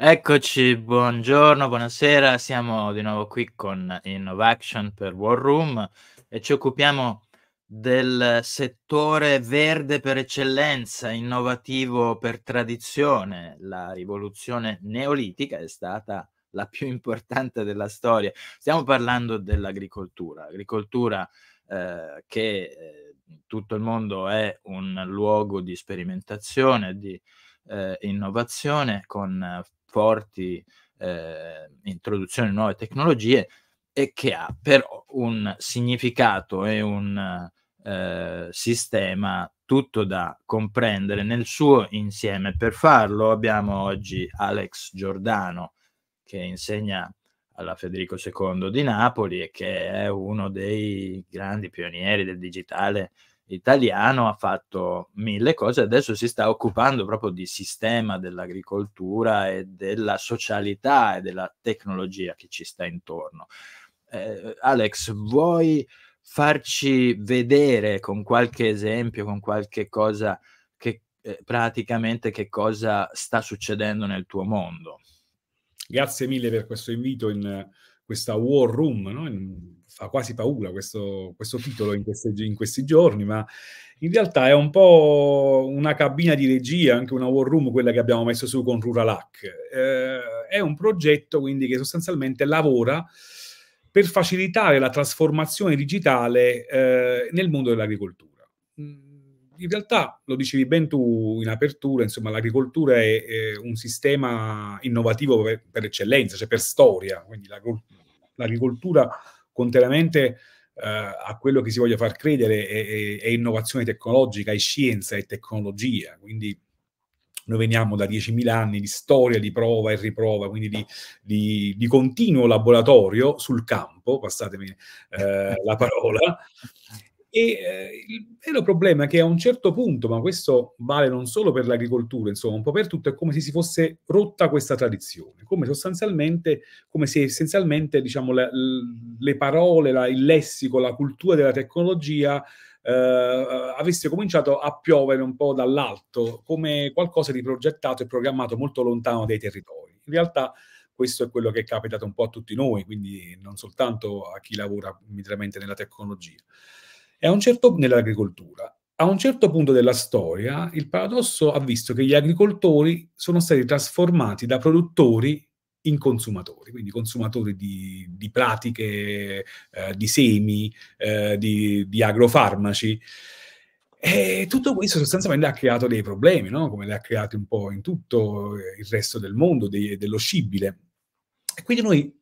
Eccoci, buongiorno, buonasera, siamo di nuovo qui con Innovation per War Room e ci occupiamo del settore verde per eccellenza, innovativo per tradizione. La rivoluzione neolitica è stata la più importante della storia. Stiamo parlando dell'agricoltura, agricoltura eh, che eh, in tutto il mondo è un luogo di sperimentazione, di eh, innovazione con eh, forti eh, introduzioni di nuove tecnologie e che ha però un significato e un eh, sistema tutto da comprendere nel suo insieme. Per farlo abbiamo oggi Alex Giordano che insegna alla Federico II di Napoli e che è uno dei grandi pionieri del digitale italiano ha fatto mille cose, adesso si sta occupando proprio di sistema dell'agricoltura e della socialità e della tecnologia che ci sta intorno. Eh, Alex, vuoi farci vedere con qualche esempio, con qualche cosa che eh, praticamente che cosa sta succedendo nel tuo mondo? Grazie mille per questo invito in eh, questa war room, no? in fa quasi paura questo, questo titolo in, queste, in, questi giorni, ma in realtà è un po' una cabina di regia, anche una war room, quella che abbiamo messo su con Ruralac. Eh, è un progetto quindi che sostanzialmente lavora per facilitare la trasformazione digitale eh, nel mondo dell'agricoltura mm, in realtà lo dicevi ben tu in apertura, insomma, l'agricoltura è, è un sistema innovativo per, per, eccellenza, cioè per storia, quindi l'agricoltura contrariamente eh, a quello che si voglia far credere, è, è, è, innovazione tecnologica, è scienza, è tecnologia. Quindi noi veniamo da 10.000 anni di storia, di prova e riprova, quindi di, di, di continuo laboratorio sul campo, passatemi eh, la parola, e eh, il vero problema è che a un certo punto, ma questo vale non solo per l'agricoltura, insomma, un po' per tutto, è come se si fosse rotta questa tradizione, come sostanzialmente, come se essenzialmente diciamo, le, le parole, la, il lessico, la cultura della tecnologia eh, avesse cominciato a piovere un po' dall'alto, come qualcosa di progettato e programmato molto lontano dai territori. In realtà questo è quello che è capitato un po' a tutti noi, quindi non soltanto a chi lavora immediatamente nella tecnologia. E un certo, nell'agricoltura. A un certo punto della storia il paradosso ha visto che gli agricoltori sono stati trasformati da produttori in consumatori, quindi consumatori di, di pratiche, eh, di semi, eh, di, di, agrofarmaci. E tutto questo sostanzialmente ha creato dei problemi, no? come li ha creati un po' in tutto il resto del mondo, de, dello scibile. E quindi noi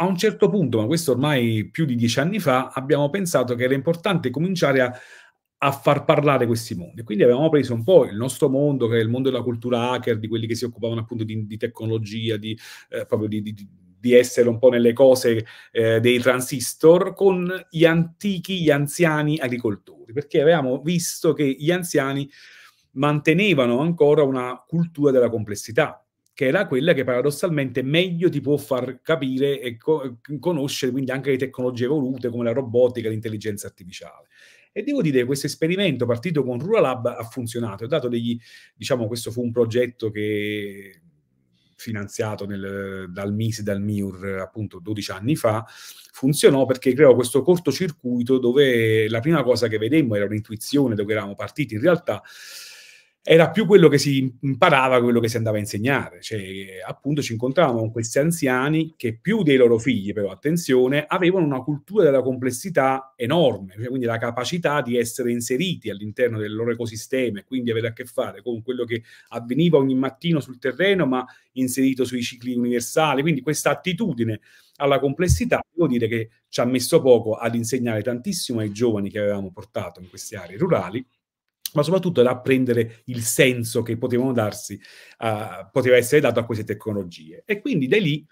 a un certo punto, ma questo ormai più di dieci anni fa, abbiamo pensato che era importante cominciare a, a far parlare questi mondi. Quindi abbiamo preso un po' il nostro mondo, che è il mondo della cultura hacker, di quelli che si occupavano appunto di, di tecnologia, di, eh, proprio di, di, di, essere un po' nelle cose eh, dei transistor, con gli antichi, gli anziani agricoltori, perché avevamo visto che gli anziani mantenevano ancora una cultura della complessità, che era quella che paradossalmente meglio ti può far capire e co- conoscere quindi anche le tecnologie evolute come la robotica e l'intelligenza artificiale. E devo dire che questo esperimento partito con Rural Lab ha funzionato, ha dato degli, diciamo, questo fu un progetto che finanziato nel, dal MIS, dal MIUR appunto 12 anni fa, funzionò perché creò questo cortocircuito dove la prima cosa che vedemmo era un'intuizione dove eravamo partiti in realtà, era più quello che si imparava che quello che si andava a insegnare. Cioè, appunto, ci incontravamo con questi anziani che più dei loro figli, però attenzione, avevano una cultura della complessità enorme, cioè, quindi la capacità di essere inseriti all'interno del loro ecosistema e quindi avere a che fare con quello che avveniva ogni mattino sul terreno, ma inserito sui cicli universali. Quindi questa attitudine alla complessità, devo dire che ci ha messo poco ad insegnare tantissimo ai giovani che avevamo portato in queste aree rurali ma soprattutto da apprendere il senso che potevano darsi, uh, poteva essere dato a queste tecnologie. E quindi da lì,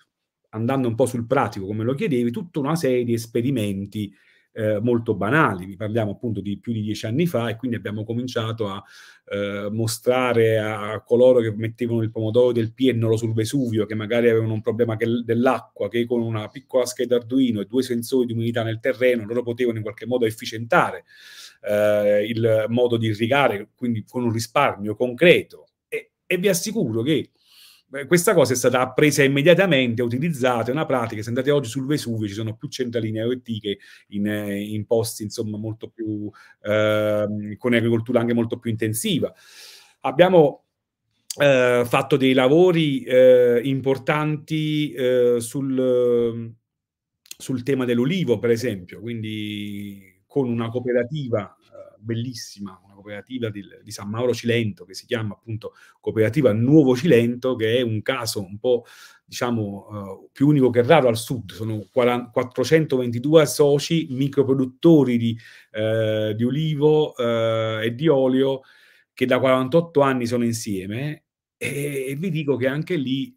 andando un po' sul pratico, come lo chiedevi, tutta una serie di esperimenti eh, molto banali, vi parliamo appunto di più di dieci anni fa e quindi abbiamo cominciato a eh, mostrare a coloro che mettevano il pomodoro del piennolo sul Vesuvio, che magari avevano un problema che, dell'acqua, che con una piccola scheda Arduino e due sensori di umidità nel terreno loro potevano in qualche modo efficientare eh, il modo di irrigare, quindi con un risparmio concreto. E, e vi assicuro che questa cosa è stata appresa immediatamente, utilizzata, è una pratica, se andate oggi sul Vesuvio ci sono più centraline IoT che in, eh, in posti insomma molto più, eh, con agricoltura anche molto più intensiva. Abbiamo eh, fatto dei lavori eh, importanti eh, sul, sul tema dell'olivo, per esempio, quindi con una cooperativa eh, bellissima, una cooperativa di, di, San Mauro Cilento, che si chiama appunto Cooperativa Nuovo Cilento, che è un caso un po' diciamo uh, più unico che raro al sud, sono 40, 422 soci microproduttori di, uh, di olivo uh, e di olio che da 48 anni sono insieme e, e vi dico che anche lì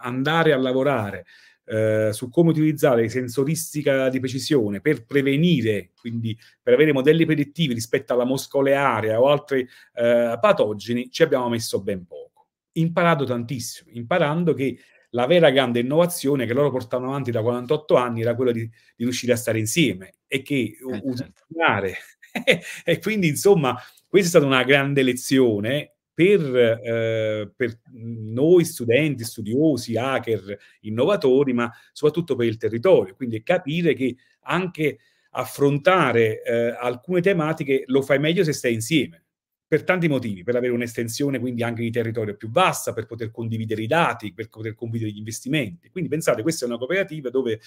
andare a lavorare eh, su come utilizzare sensoristica di precisione per prevenire, quindi per avere modelli predittivi rispetto alla moscolearia o altri eh, patogeni, ci abbiamo messo ben poco. Imparato tantissimo, imparando che la vera grande innovazione che loro portano avanti da 48 anni era quella di, di riuscire a stare insieme e che eh, usare. Certo. e quindi, insomma, questa è stata una grande lezione per, eh, per noi studenti, studiosi, hacker, innovatori, ma soprattutto per il territorio. Quindi capire che anche affrontare eh, alcune tematiche lo fai meglio se stai insieme per tanti motivi, per avere un'estensione quindi anche di territorio più vasta, per poter condividere i dati, per poter condividere gli investimenti. Quindi pensate, questa è una cooperativa dove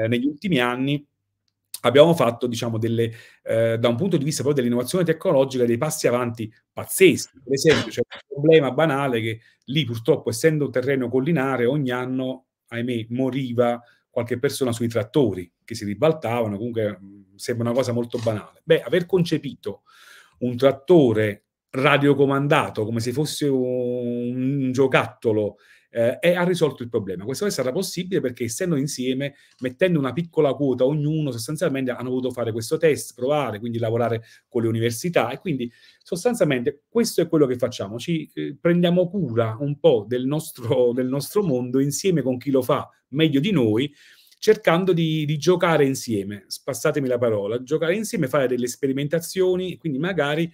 eh, negli ultimi anni abbiamo fatto, diciamo, delle, eh, da un punto di vista proprio dell'innovazione tecnologica, dei passi avanti pazzeschi. Per esempio, c'è un problema banale che lì, purtroppo, essendo un terreno collinare, ogni anno, ahimè, moriva qualche persona sui trattori che si ribaltavano, comunque mm, sembra una cosa molto banale. Beh, aver concepito un trattore radiocomandato come se fosse un, un giocattolo eh, e ha risolto il problema. Questa cosa sarà possibile perché essendo insieme, mettendo una piccola quota ognuno, sostanzialmente hanno voluto fare questo test, provare, quindi lavorare con le università e quindi sostanzialmente questo è quello che facciamo, ci eh, prendiamo cura un po' del nostro, del nostro mondo insieme con chi lo fa meglio di noi cercando di, di, giocare insieme, spassatemi la parola, giocare insieme, fare delle sperimentazioni, quindi magari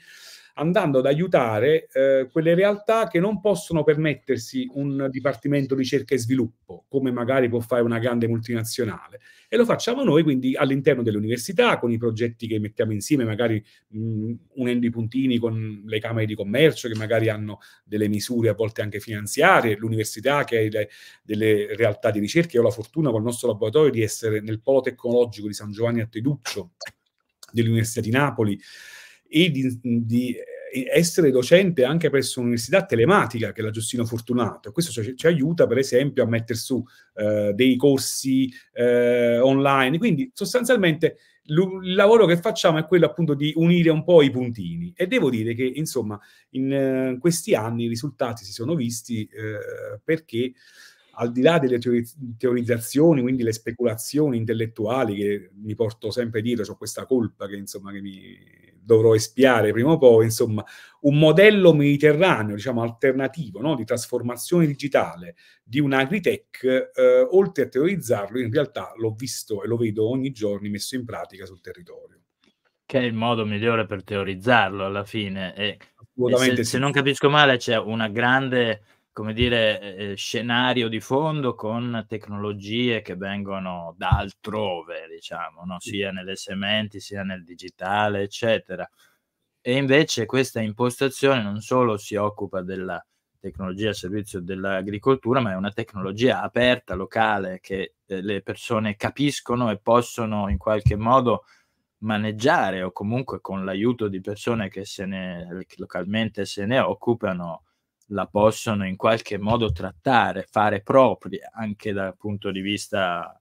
andando ad aiutare eh, quelle realtà che non possono permettersi un dipartimento ricerca e sviluppo, come magari può fare una grande multinazionale. E lo facciamo noi quindi all'interno dell'università, con i progetti che mettiamo insieme, magari mh, unendo i puntini con le camere di commercio che magari hanno delle misure a volte anche finanziarie, l'università che ha il, delle realtà di ricerca. Io ho la fortuna col nostro laboratorio di essere nel polo tecnologico di San Giovanni a Teduccio dell'Università di Napoli, e di, di eh, essere docente anche presso un'università telematica che è la Giustino Fortunato. Questo ci, ci aiuta, per esempio, a mettere su eh, dei corsi eh, online. Quindi, sostanzialmente, il lavoro che facciamo è quello appunto di unire un po' i puntini. E devo dire che, insomma, in eh, questi anni i risultati si sono visti eh, perché al di là delle teorizzazioni, quindi le speculazioni intellettuali che mi porto sempre dietro, ho questa colpa che, insomma, che mi dovrò espiare prima o poi, insomma, un modello mediterraneo, diciamo, alternativo, no? di trasformazione digitale di un agritech, eh, oltre a teorizzarlo, in realtà l'ho visto e lo vedo ogni giorno messo in pratica sul territorio. Che è il modo migliore per teorizzarlo alla fine. E, e se, sì. se non capisco male c'è una grande come dire, eh, eh, scenario di fondo con tecnologie che vengono da altrove, diciamo, no? sia nelle sementi, sia nel digitale, eccetera. E invece questa impostazione non solo si occupa della tecnologia a servizio dell'agricoltura, ma è una tecnologia aperta, locale, che eh, le persone capiscono e possono in qualche modo maneggiare o comunque con l'aiuto di persone che se ne, localmente se ne occupano la possono in qualche modo trattare, fare propria anche dal punto di vista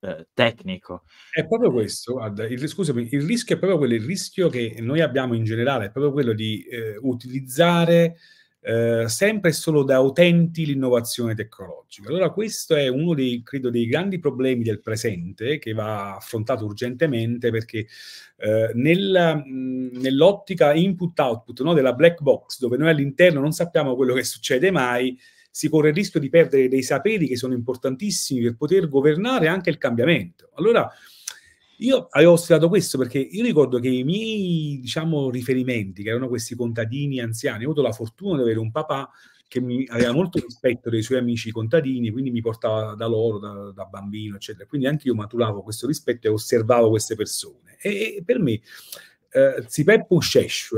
eh, tecnico. È proprio eh. questo, guarda, il, scusami, il rischio è proprio quello, il rischio che noi abbiamo in generale è proprio quello di eh, utilizzare eh, sempre e solo da utenti l'innovazione tecnologica. Allora questo è uno dei, credo, dei grandi problemi del presente che va affrontato urgentemente perché eh, nel, nell'ottica input-output no, della black box, dove noi all'interno non sappiamo quello che succede mai, si corre il rischio di perdere dei saperi che sono importantissimi per poter governare anche il cambiamento. Allora, io avevo studiato questo perché io ricordo che i miei, diciamo, riferimenti, che erano questi contadini anziani, ho avuto la fortuna di avere un papà che mi aveva molto rispetto dei suoi amici contadini, quindi mi portava da loro, da, da bambino, eccetera. Quindi anche io maturavo questo rispetto e osservavo queste persone. E, e per me, eh, Zipeppo Shesh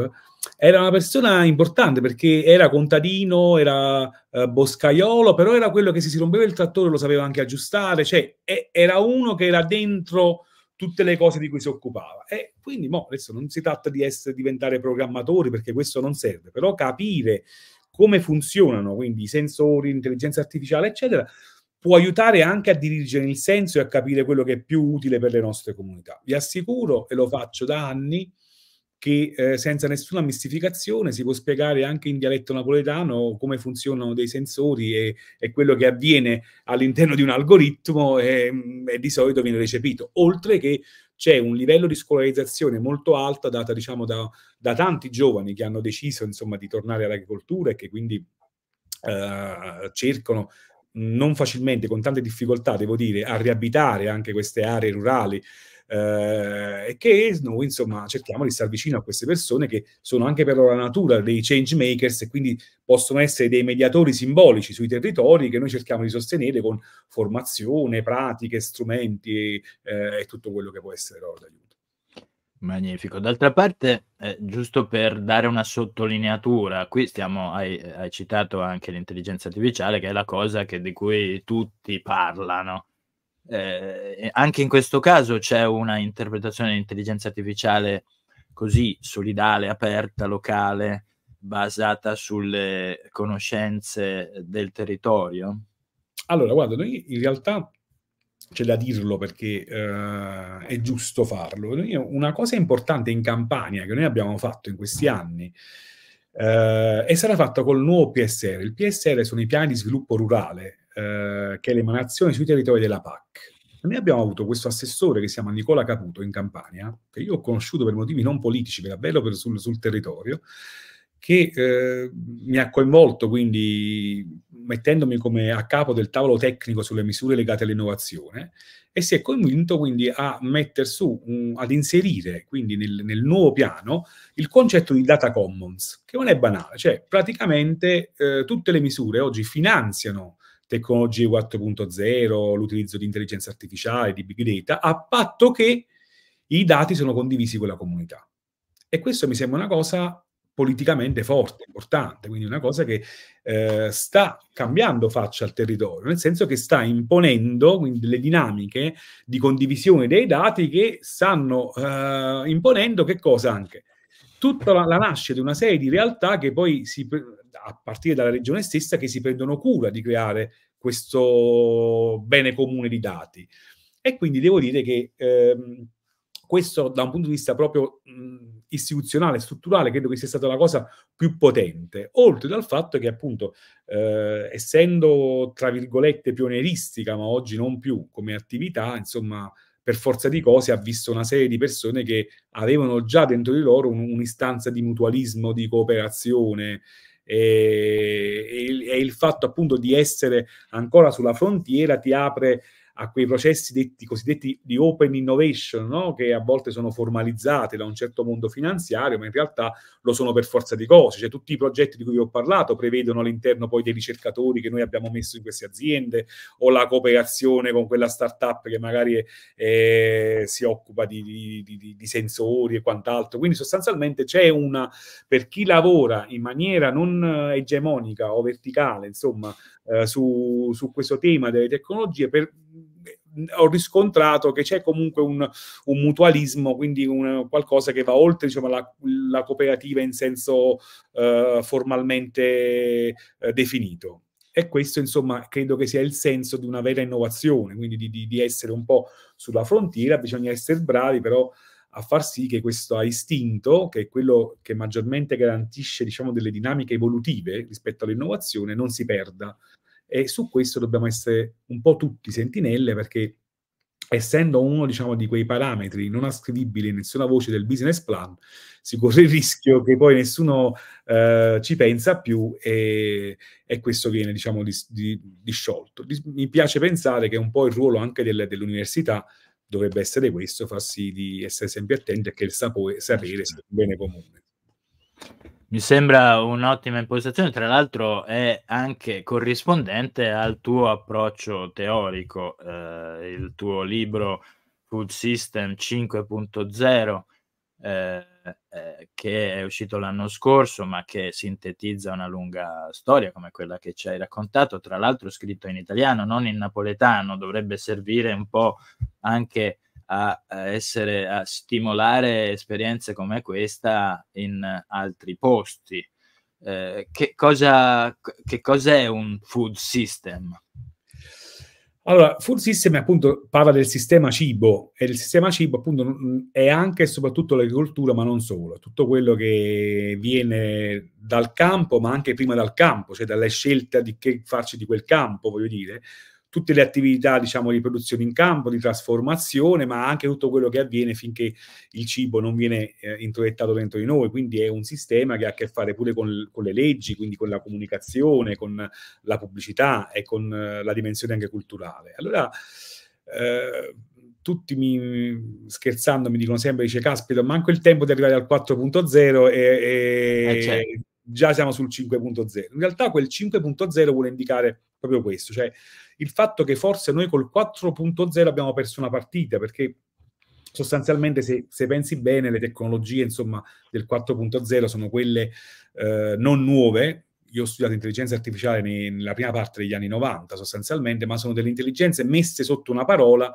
era una persona importante perché era contadino, era eh, boscaiolo, però era quello che se si rompeva il trattore lo sapeva anche aggiustare, cioè è, era uno che era dentro tutte le cose di cui si occupava. E quindi mo, adesso non si tratta di essere, diventare programmatori perché questo non serve, però capire come funzionano quindi i sensori, l'intelligenza artificiale, eccetera, può aiutare anche a dirigere il senso e a capire quello che è più utile per le nostre comunità. Vi assicuro, e lo faccio da anni, che eh, senza nessuna mistificazione si può spiegare anche in dialetto napoletano come funzionano dei sensori e, e quello che avviene all'interno di un algoritmo e, ehm, e di solito viene recepito, oltre che c'è un livello di scolarizzazione molto alto data diciamo da, da tanti giovani che hanno deciso insomma di tornare all'agricoltura e che quindi eh, cercano non facilmente, con tante difficoltà, devo dire, a riabitare anche queste aree rurali eh, e che noi insomma cerchiamo di stare vicino a queste persone che sono anche per la natura dei change makers e quindi possono essere dei mediatori simbolici sui territori che noi cerchiamo di sostenere con formazione, pratiche, strumenti eh, e tutto quello che può essere loro d'aiuto. Magnifico. D'altra parte, eh, giusto per dare una sottolineatura, qui stiamo, hai, hai, citato anche l'intelligenza artificiale, che è la cosa che, di cui tutti parlano eh, anche in questo caso c'è una interpretazione dell'intelligenza artificiale così solidale, aperta, locale, basata sulle conoscenze del territorio? Allora, guarda, noi in realtà c'è da dirlo perché eh, è giusto farlo. Noi, una cosa importante in Campania che noi abbiamo fatto in questi anni eh, è stata fatta col nuovo PSR. Il PSR sono i piani di sviluppo rurale, eh, che è l'emanazione sui territori della PAC. Noi abbiamo avuto questo assessore che si chiama Nicola Caputo in Campania, che io ho conosciuto per motivi non politici, per davvero per, sul, sul territorio, che eh, mi ha coinvolto quindi mettendomi come a capo del tavolo tecnico sulle misure legate all'innovazione e si è convinto quindi a mettere su, un, ad inserire quindi nel, nel, nuovo piano il concetto di data commons, che non è banale, cioè praticamente eh, tutte le misure oggi finanziano tecnologie 4.0, l'utilizzo di intelligenza artificiale, di big data, a patto che i dati sono condivisi con la comunità. E questo mi sembra una cosa politicamente forte, importante, quindi una cosa che eh, sta cambiando faccia al territorio, nel senso che sta imponendo quindi, le dinamiche di condivisione dei dati che stanno eh, imponendo che cosa anche? Tutta la, la nascita di una serie di realtà che poi si a partire dalla regione stessa, che si prendono cura di creare questo bene comune di dati. E quindi devo dire che ehm, questo da un punto di vista proprio mh, istituzionale, strutturale, credo che sia stata la cosa più potente, oltre dal fatto che appunto, eh, essendo tra virgolette pionieristica, ma oggi non più come attività, insomma, per forza di cose ha visto una serie di persone che avevano già dentro di loro un, un'istanza di mutualismo, di cooperazione, e, e, il, e il fatto appunto di essere ancora sulla frontiera ti apre a quei processi detti, cosiddetti di open innovation, no? che a volte sono formalizzati da un certo mondo finanziario, ma in realtà lo sono per forza di cose. Cioè, tutti i progetti di cui vi ho parlato prevedono all'interno poi dei ricercatori che noi abbiamo messo in queste aziende o la cooperazione con quella startup che magari eh, si occupa di, di, di, di, sensori e quant'altro. Quindi sostanzialmente c'è una, per chi lavora in maniera non egemonica o verticale, insomma, eh, su, su questo tema delle tecnologie per mm, ho riscontrato che c'è comunque un, un mutualismo, quindi un, qualcosa che va oltre diciamo, la, la, cooperativa in senso eh, formalmente eh, definito. E questo, insomma, credo che sia il senso di una vera innovazione, quindi di, di, di essere un po' sulla frontiera, bisogna essere bravi, però a far sì che questo istinto, che è quello che maggiormente garantisce diciamo, delle dinamiche evolutive rispetto all'innovazione, non si perda. E su questo dobbiamo essere un po' tutti sentinelle perché essendo uno diciamo, di quei parametri non ascrivibili in nessuna voce del business plan, si corre il rischio che poi nessuno eh, ci pensa più e, e questo viene diciamo, disciolto. Di, di mi piace pensare che è un po' il ruolo anche del, dell'università dovrebbe essere questo, far sì di essere sempre attenti a che il sapore, sapere sia un bene comune. Mi sembra un'ottima impostazione, tra l'altro è anche corrispondente al tuo approccio teorico, eh, il tuo libro Food System 5.0 eh, eh, che è uscito l'anno scorso, ma che sintetizza una lunga storia come quella che ci hai raccontato, tra l'altro scritto in italiano, non in napoletano, dovrebbe servire un po' anche a, a essere, a stimolare esperienze come questa in altri posti. Eh, che, cosa, che cos'è un food system? Allora, Full System appunto parla del sistema cibo e il sistema cibo appunto mm, è anche e soprattutto l'agricoltura, ma non solo, tutto quello che viene dal campo, ma anche prima dal campo, cioè dalla scelta di che farci di quel campo, voglio dire, tutte le attività diciamo, di produzione in campo, di trasformazione, ma anche tutto quello che avviene finché il cibo non viene eh, introiettato dentro di noi. Quindi è un sistema che ha a che fare pure con, con le leggi, quindi con la comunicazione, con la pubblicità e con eh, la dimensione anche culturale. Allora, eh, tutti mi, scherzando mi dicono sempre, dice, caspita, manco il tempo di arrivare al 4.0 e... e eh, certo. Già siamo sul 5.0. In realtà quel 5.0 vuole indicare proprio questo, cioè il fatto che forse noi col 4.0 abbiamo perso una partita, perché sostanzialmente se, se, pensi bene le tecnologie insomma, del 4.0 sono quelle eh, non nuove io ho studiato intelligenza artificiale nei, nella prima parte degli anni 90 sostanzialmente ma sono delle intelligenze messe sotto una parola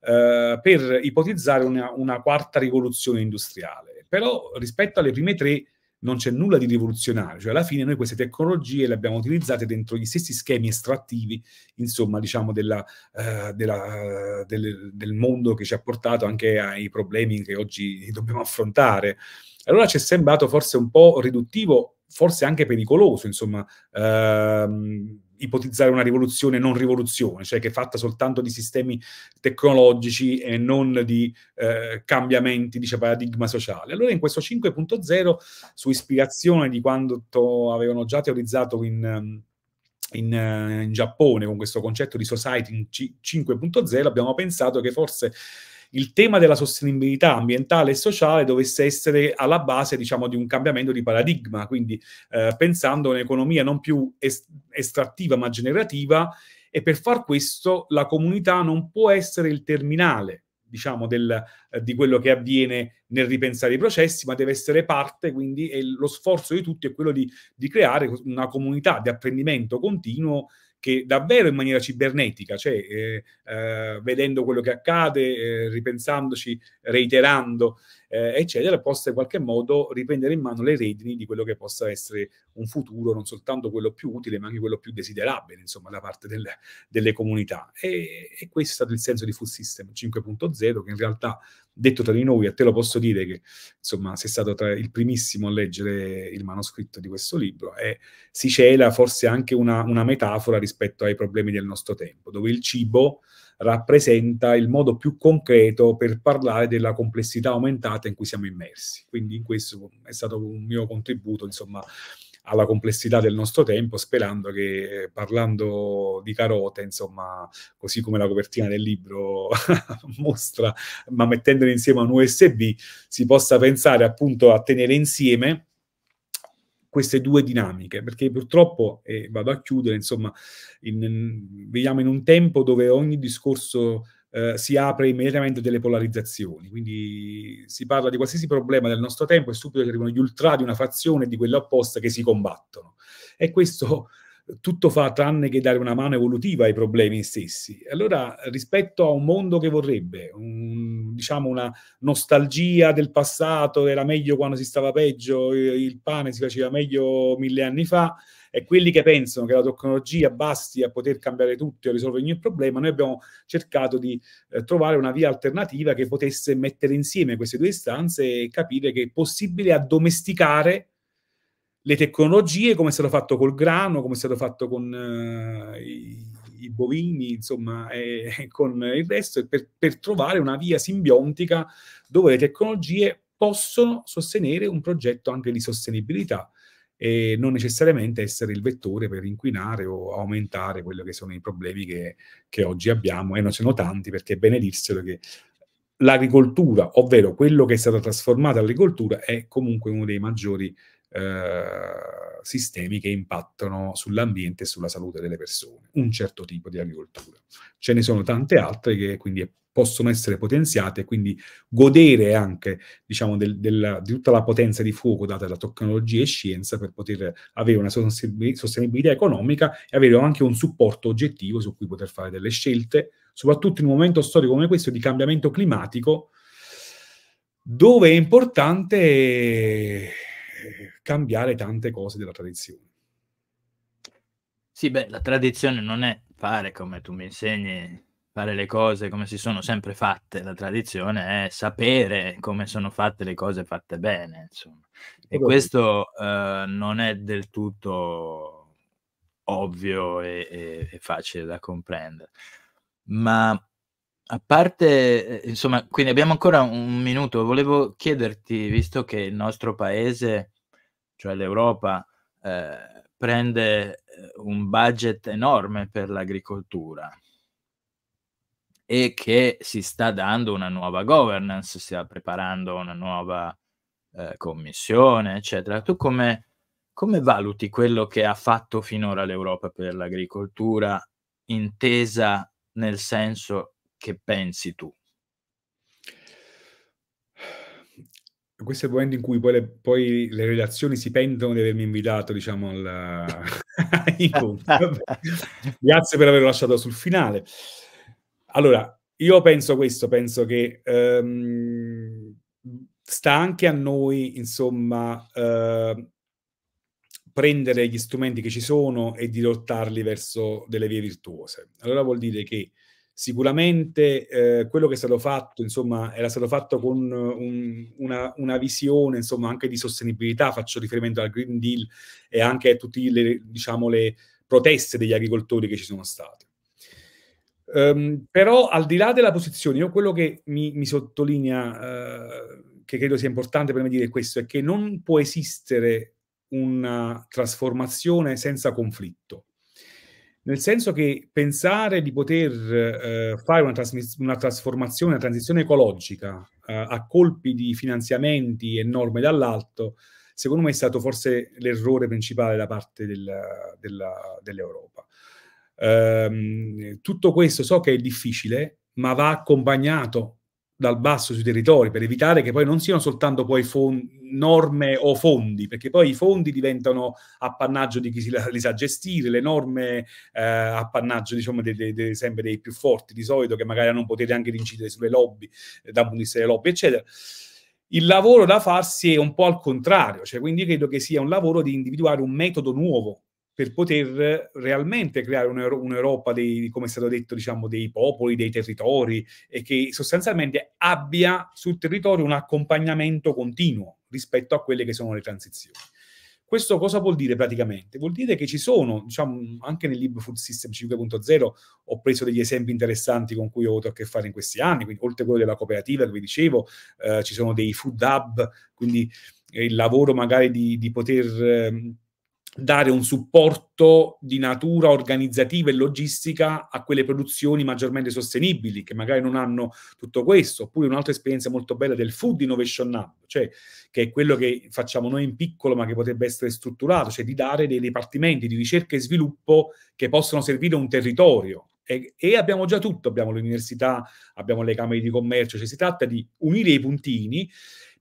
eh, per ipotizzare una, una, quarta rivoluzione industriale però rispetto alle prime tre non c'è nulla di rivoluzionario, cioè alla fine noi queste tecnologie le abbiamo utilizzate dentro gli stessi schemi estrattivi, insomma, diciamo, della, eh, della, eh, del, del, mondo che ci ha portato anche ai problemi che oggi dobbiamo affrontare. Allora ci è sembrato forse un po' riduttivo, forse anche pericoloso, insomma, ehm, ipotizzare una rivoluzione non rivoluzione, cioè che è fatta soltanto di sistemi tecnologici e non di eh, cambiamenti di paradigma sociale. Allora in questo 5.0, su ispirazione di quanto avevano già teorizzato in, in, in Giappone con questo concetto di society 5.0, abbiamo pensato che forse il tema della sostenibilità ambientale e sociale dovesse essere alla base, diciamo, di un cambiamento di paradigma, quindi eh, pensando a un'economia non più est- estrattiva ma generativa e per far questo la comunità non può essere il terminale diciamo, del, eh, di quello che avviene nel ripensare i processi, ma deve essere parte, quindi lo sforzo di tutti è quello di, di creare una comunità di apprendimento continuo che davvero in maniera cibernetica, cioè eh, eh, vedendo quello che accade, eh, ripensandoci, reiterando, eh, eccetera, possa in qualche modo riprendere in mano le redini di quello che possa essere un futuro, non soltanto quello più utile, ma anche quello più desiderabile, insomma, da parte del, delle comunità. E, e, questo è stato il senso di Full System 5.0, che in realtà, detto tra di noi, a te lo posso dire che, insomma, sei stato tra il primissimo a leggere il manoscritto di questo libro, e si cela forse anche una, una metafora rispetto ai problemi del nostro tempo, dove il cibo rappresenta il modo più concreto per parlare della complessità aumentata in cui siamo immersi. Quindi in questo è stato un mio contributo, insomma, alla complessità del nostro tempo, sperando che eh, parlando di carote, insomma, così come la copertina del libro mostra, ma mettendole insieme a un USB, si possa pensare appunto a tenere insieme queste due dinamiche, perché purtroppo, e eh, vado a chiudere, insomma, in, in, viviamo in un tempo dove ogni discorso eh, si apre immediatamente delle polarizzazioni, quindi si parla di qualsiasi problema del nostro tempo, e subito arrivano gli ultra di una fazione e di quella opposta che si combattono. E questo tutto fa tranne che dare una mano evolutiva ai problemi stessi. Allora, rispetto a un mondo che vorrebbe, un, diciamo una nostalgia del passato, era meglio quando si stava peggio, il pane si faceva meglio mille anni fa, e quelli che pensano che la tecnologia basti a poter cambiare tutto e risolvere ogni problema, noi abbiamo cercato di eh, trovare una via alternativa che potesse mettere insieme queste due istanze e capire che è possibile addomesticare le tecnologie, come è stato fatto col grano, come è stato fatto con eh, i, i, bovini, insomma, e, e con il resto, per, per, trovare una via simbiontica dove le tecnologie possono sostenere un progetto anche di sostenibilità e non necessariamente essere il vettore per inquinare o aumentare quelli che sono i problemi che, che oggi abbiamo, e non ne sono tanti perché è bene dirselo che l'agricoltura, ovvero quello che è stato trasformato all'agricoltura, è comunque uno dei maggiori problemi eh, sistemi che impattano sull'ambiente e sulla salute delle persone, un certo tipo di agricoltura. Ce ne sono tante altre che quindi possono essere potenziate e quindi godere anche diciamo, del, del, di tutta la potenza di fuoco data da tecnologia e scienza per poter avere una sostenibilità economica e avere anche un supporto oggettivo su cui poter fare delle scelte, soprattutto in un momento storico come questo di cambiamento climatico, dove è importante eh, cambiare tante cose della tradizione. Sì, beh, la tradizione non è fare come tu mi insegni, fare le cose come si sono sempre fatte, la tradizione è sapere come sono fatte le cose fatte bene, insomma. E questo eh, non è del tutto ovvio e, e, e facile da comprendere. Ma a parte, eh, insomma, quindi abbiamo ancora un minuto, volevo chiederti, visto che il nostro paese cioè l'Europa eh, prende eh, un budget enorme per l'agricoltura e che si sta dando una nuova governance, si sta preparando una nuova eh, commissione, eccetera. Tu come, come valuti quello che ha fatto finora l'Europa per l'agricoltura intesa nel senso che pensi tu? questo è il momento in cui poi le, poi le relazioni si pentono di avermi invitato, diciamo, al... Grazie per averlo lasciato sul finale. Allora, io penso questo, penso che um, sta anche a noi, insomma, uh, prendere gli strumenti che ci sono e dirottarli verso delle vie virtuose. Allora vuol dire che Sicuramente eh, quello che è stato fatto, insomma, era stato fatto con eh, un, una, una, visione, insomma, anche di sostenibilità. Faccio riferimento al Green Deal e anche a tutte le, diciamo, le proteste degli agricoltori che ci sono state. Um, però al di là della posizione, io quello che mi, mi sottolinea, uh, che credo sia importante per me dire questo, è che non può esistere una trasformazione senza conflitto nel senso che pensare di poter eh, fare una, trasmis- una, trasformazione, una transizione ecologica eh, a colpi di finanziamenti e norme dall'alto, secondo me è stato forse l'errore principale da parte del, della, dell'Europa. Ehm, tutto questo so che è difficile, ma va accompagnato dal basso sui territori per evitare che poi non siano soltanto poi fon- norme o fondi, perché poi i fondi diventano appannaggio di chi si, li sa gestire, le norme eh, appannaggio diciamo de, de, de, sempre dei più forti di solito che magari hanno un potere anche di incidere sulle lobby, eh, da punire le lobby eccetera. Il lavoro da farsi è un po' al contrario, cioè quindi credo che sia un lavoro di individuare un metodo nuovo per poter realmente creare un'Europa dei, come è stato detto, diciamo, dei popoli, dei territori e che sostanzialmente abbia sul territorio un accompagnamento continuo rispetto a quelle che sono le transizioni. Questo cosa vuol dire praticamente? Vuol dire che ci sono, diciamo, anche nel libro Food System 5.0 ho preso degli esempi interessanti con cui ho avuto a che fare in questi anni, quindi oltre a quello della cooperativa che vi dicevo, eh, ci sono dei food hub, quindi il lavoro magari di, di poter... Eh, dare un supporto di natura organizzativa e logistica a quelle produzioni maggiormente sostenibili che magari non hanno tutto questo oppure un'altra esperienza molto bella del Food Innovation Hub cioè che è quello che facciamo noi in piccolo ma che potrebbe essere strutturato cioè di dare dei dipartimenti di ricerca e sviluppo che possono servire un territorio e, e, abbiamo già tutto, abbiamo l'università, abbiamo le camere di commercio, cioè si tratta di unire i puntini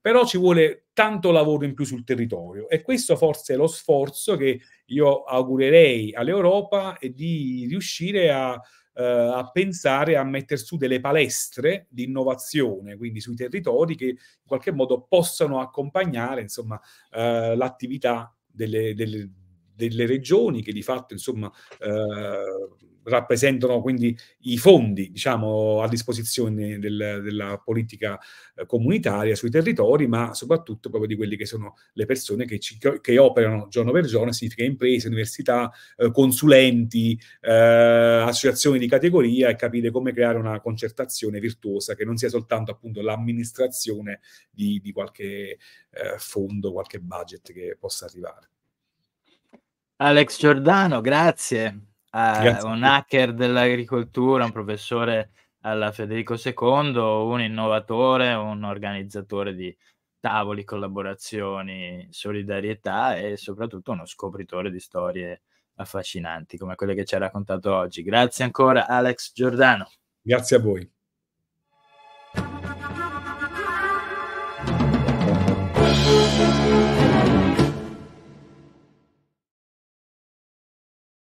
però ci vuole tanto lavoro in più sul territorio e questo forse è lo sforzo che io augurerei all'Europa di riuscire a, eh, a pensare a mettere su delle palestre di innovazione, quindi sui territori che in qualche modo possano accompagnare insomma, eh, l'attività delle, delle, delle, regioni che di fatto insomma, eh, rappresentano quindi i fondi diciamo, a disposizione del, della politica eh, comunitaria sui territori, ma soprattutto proprio di quelli che sono le persone che, ci, che operano giorno per giorno, significa imprese, università, eh, consulenti, eh, associazioni di categoria e capire come creare una concertazione virtuosa che non sia soltanto appunto l'amministrazione di, di qualche eh, fondo, qualche budget che possa arrivare. Alex Giordano, grazie eh, un hacker dell'agricoltura, un professore alla Federico II, un innovatore, un organizzatore di tavoli, collaborazioni, solidarietà e soprattutto uno scopritore di storie affascinanti come quelle che ci ha raccontato oggi. Grazie ancora Alex Giordano. Grazie a voi.